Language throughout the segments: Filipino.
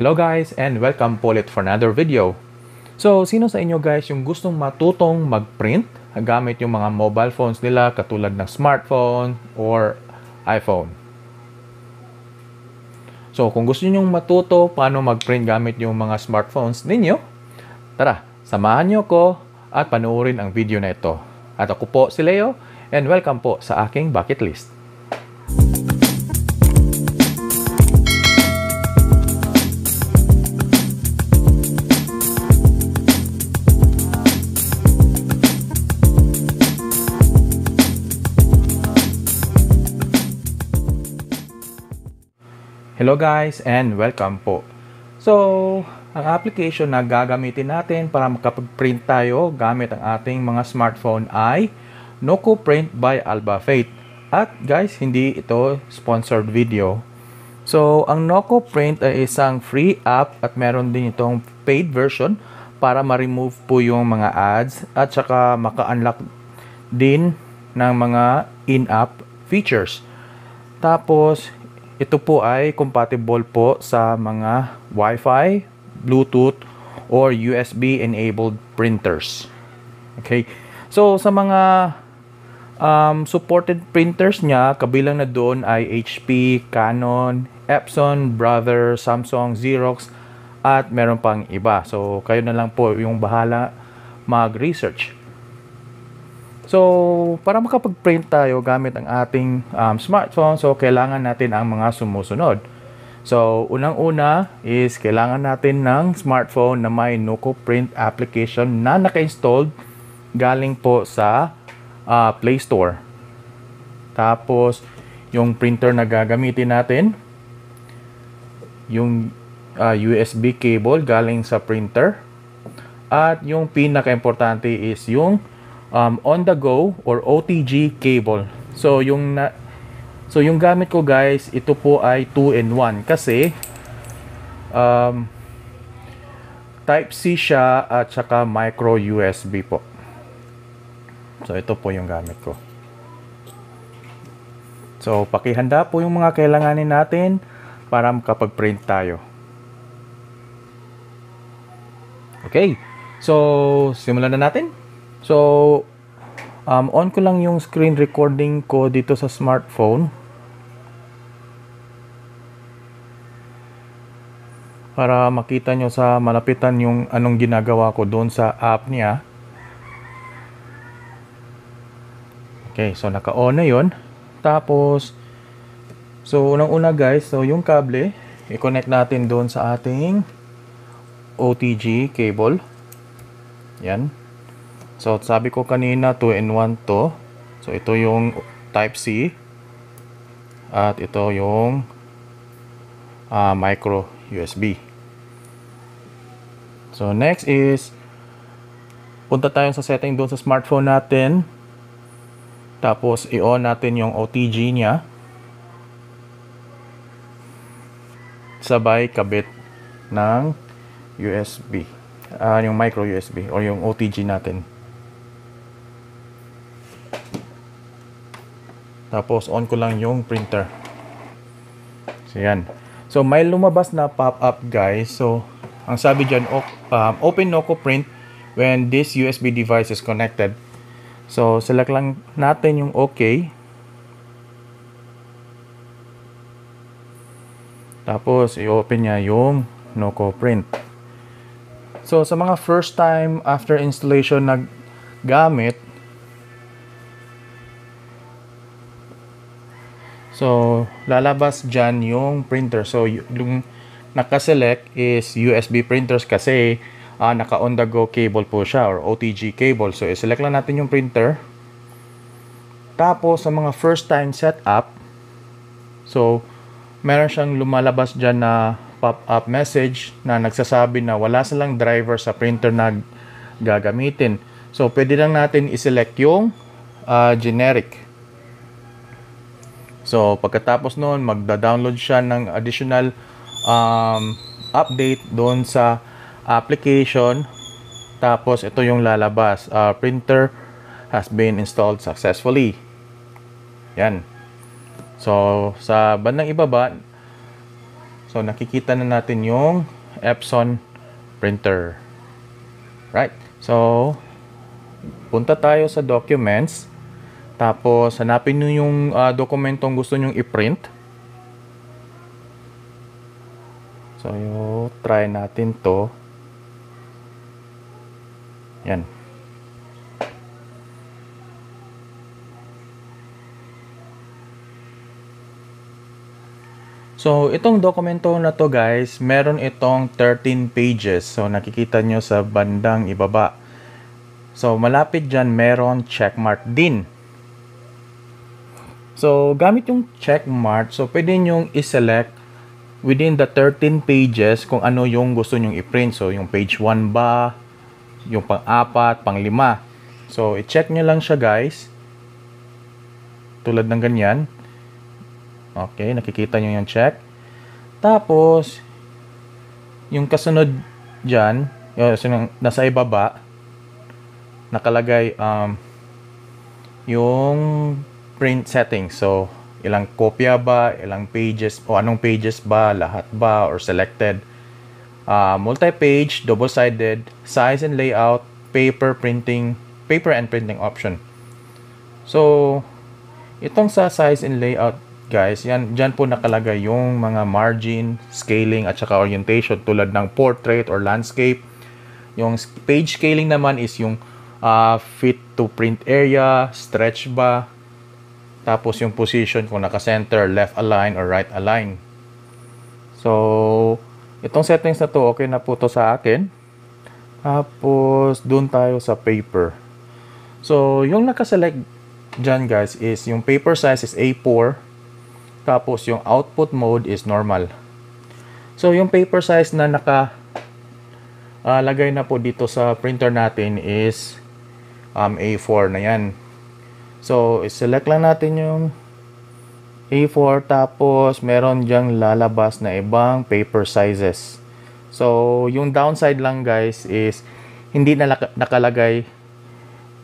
Hello guys and welcome po ulit for another video. So, sino sa inyo guys yung gustong matutong mag-print gamit yung mga mobile phones nila katulad ng smartphone or iPhone? So, kung gusto niyo matuto paano mag-print gamit yung mga smartphones ninyo, tara, samahan niyo ko at panoorin ang video na ito. At ako po si Leo and welcome po sa aking bucket list. Hello guys and welcome po. So, ang application na gagamitin natin para makapag-print tayo gamit ang ating mga smartphone ay Noco Print by Alba Faith. At guys, hindi ito sponsored video. So, ang Noco Print ay isang free app at meron din itong paid version para ma-remove po yung mga ads at saka maka-unlock din ng mga in-app features. Tapos, ito po ay compatible po sa mga Wi-Fi, Bluetooth, or USB enabled printers. Okay? So sa mga um, supported printers niya, kabilang na doon ay HP, Canon, Epson, Brother, Samsung, Xerox, at meron pang iba. So kayo na lang po yung bahala mag-research. So, para makapag-print tayo gamit ang ating um, smartphone, so kailangan natin ang mga sumusunod. So, unang-una is kailangan natin ng smartphone na may Noco Print application na naka-installed galing po sa uh, Play Store. Tapos, yung printer na gagamitin natin, yung uh, ah, USB cable galing sa printer, at yung pinaka-importante is yung um, on the go or OTG cable. So yung na So yung gamit ko guys, ito po ay 2 in 1 kasi um, type C siya at saka micro USB po. So ito po yung gamit ko. So pakihanda po yung mga kailanganin natin para kapag print tayo. Okay. So simulan na natin. So, um, on ko lang yung screen recording ko dito sa smartphone. Para makita nyo sa malapitan yung anong ginagawa ko doon sa app niya. Okay, so naka-on na yun. Tapos, so unang-una guys, so yung kable, i-connect natin doon sa ating OTG cable. Yan. So, sabi ko kanina 2 in 1 to. So, ito yung type C. At ito yung uh, micro USB. So, next is punta tayo sa setting doon sa smartphone natin. Tapos, i-on natin yung OTG niya. Sabay kabit ng USB. Uh, ah, yung micro USB or yung OTG natin. Tapos on ko lang yung printer. So yan. So may lumabas na pop-up guys. So ang sabi dyan, um, open Noco print when this USB device is connected. So select lang natin yung OK. Tapos i-open niya yung Noco print. So sa mga first time after installation naggamit So, lalabas dyan yung printer. So, yung naka-select is USB printers kasi uh, ah, naka on the go cable po siya or OTG cable. So, select lang natin yung printer. Tapos, sa mga first time setup, so, meron siyang lumalabas dyan na pop-up message na nagsasabi na wala silang driver sa printer na gagamitin. So, pwede lang natin iselect yung uh, generic. So pagkatapos noon, magda-download siya ng additional um, update doon sa application. Tapos ito yung lalabas, uh, printer has been installed successfully. Yan. So sa bandang ibaba, so nakikita na natin yung Epson printer. Right? So punta tayo sa documents tapos, hanapin nyo yung uh, dokumentong gusto nyong i-print. So, yung try natin to. Yan. So, itong dokumento na to guys, meron itong 13 pages. So, nakikita nyo sa bandang ibaba. So, malapit dyan, meron checkmark din. So, gamit yung check mark, so pwede nyong i-select within the 13 pages kung ano yung gusto nyong i-print. So, yung page 1 ba, yung pang-apat, pang-lima. So, i-check nyo lang siya guys. Tulad ng ganyan. Okay, nakikita nyo yung check. Tapos, yung kasunod dyan, eh, yung, nasa ibaba, nakalagay um, yung print settings. So, ilang kopya ba, ilang pages, o anong pages ba, lahat ba, or selected. Uh, multi-page, double-sided, size and layout, paper printing, paper and printing option. So, itong sa size and layout, guys, yan, dyan po nakalagay yung mga margin, scaling, at saka orientation tulad ng portrait or landscape. Yung page scaling naman is yung uh, fit to print area, stretch ba, tapos yung position kung naka-center, left align, or right align. So, itong settings na to, okay na po to sa akin. Tapos, doon tayo sa paper. So, yung naka-select dyan guys is yung paper size is A4. Tapos, yung output mode is normal. So, yung paper size na naka uh, lagay na po dito sa printer natin is um, A4 na yan. So, select lang natin yung A4 tapos meron diyang lalabas na ibang paper sizes. So, yung downside lang guys is hindi na nakalagay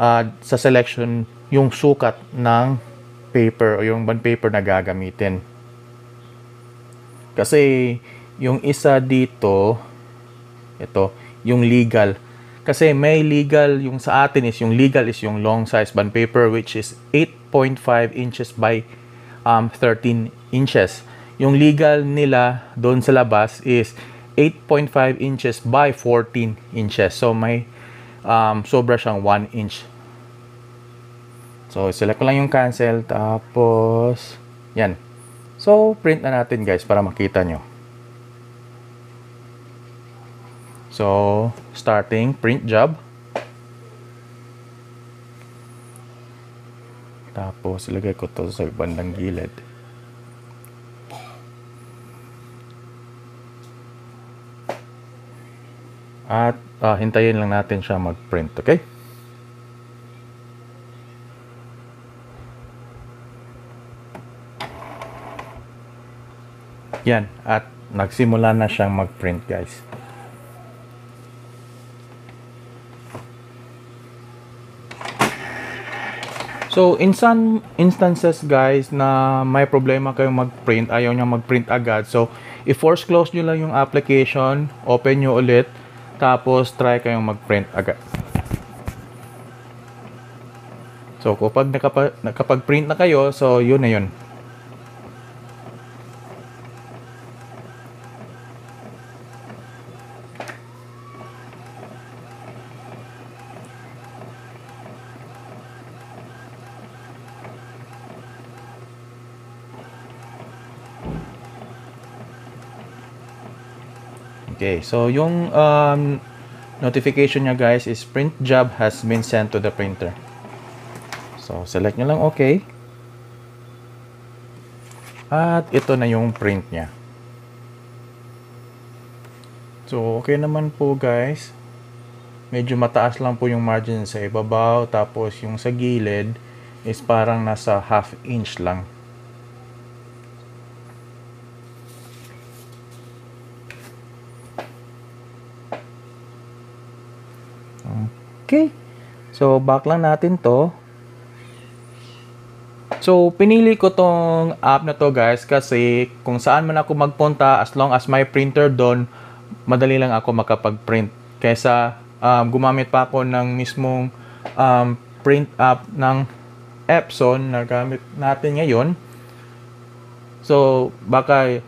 uh, sa selection yung sukat ng paper o yung bond paper na gagamitin. Kasi yung isa dito, ito, yung legal kasi may legal, yung sa atin is, yung legal is yung long size bond paper which is 8.5 inches by um, 13 inches. Yung legal nila doon sa labas is 8.5 inches by 14 inches. So may um, sobra siyang 1 inch. So select ko lang yung cancel tapos yan. So print na natin guys para makita nyo. So, starting print job. Tapos, ilagay ko to sa bandang gilid. At uh, hintayin lang natin siya mag-print, okay? Yan, at nagsimula na siyang mag-print guys. So, in some instances guys na may problema kayong mag-print, ayaw niya mag-print agad. So, i-force close nyo lang yung application, open nyo ulit, tapos try kayong mag-print agad. So, kapag nakapag-print na kayo, so yun na yun. Okay, so yung um, notification niya guys is print job has been sent to the printer. So, select nyo lang okay. At ito na yung print niya. So, okay naman po guys. Medyo mataas lang po yung margin sa ibabaw. Tapos, yung sa gilid is parang nasa half inch lang. Okay. So, back lang natin to. So, pinili ko tong app na to guys kasi kung saan man ako magpunta, as long as my printer doon, madali lang ako makapag-print. Kaysa um, gumamit pa ako ng mismong um, print app ng Epson na gamit natin ngayon. So, baka,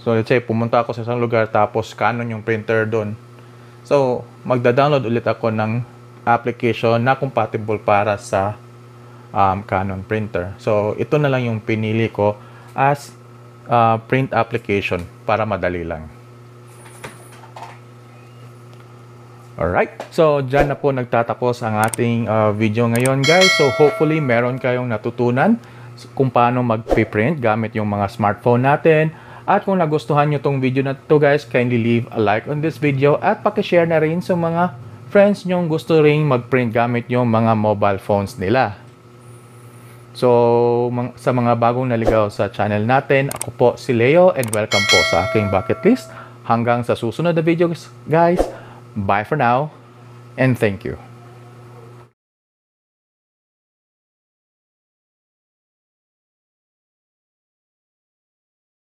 so let's say, pumunta ako sa isang lugar tapos kanon yung printer doon So, magda-download ulit ako ng application na compatible para sa um, Canon printer. So, ito na lang yung pinili ko as uh, print application para madali lang. Alright, so dyan na po nagtatapos ang ating uh, video ngayon guys. So hopefully meron kayong natutunan kung paano mag-print gamit yung mga smartphone natin at kung nagustuhan nyo tong video na to guys, kindly leave a like on this video at pakishare na rin sa mga friends nyong gusto ring magprint gamit yung mga mobile phones nila. So, sa mga bagong naligaw sa channel natin, ako po si Leo and welcome po sa aking bucket list. Hanggang sa susunod na videos guys, bye for now and thank you.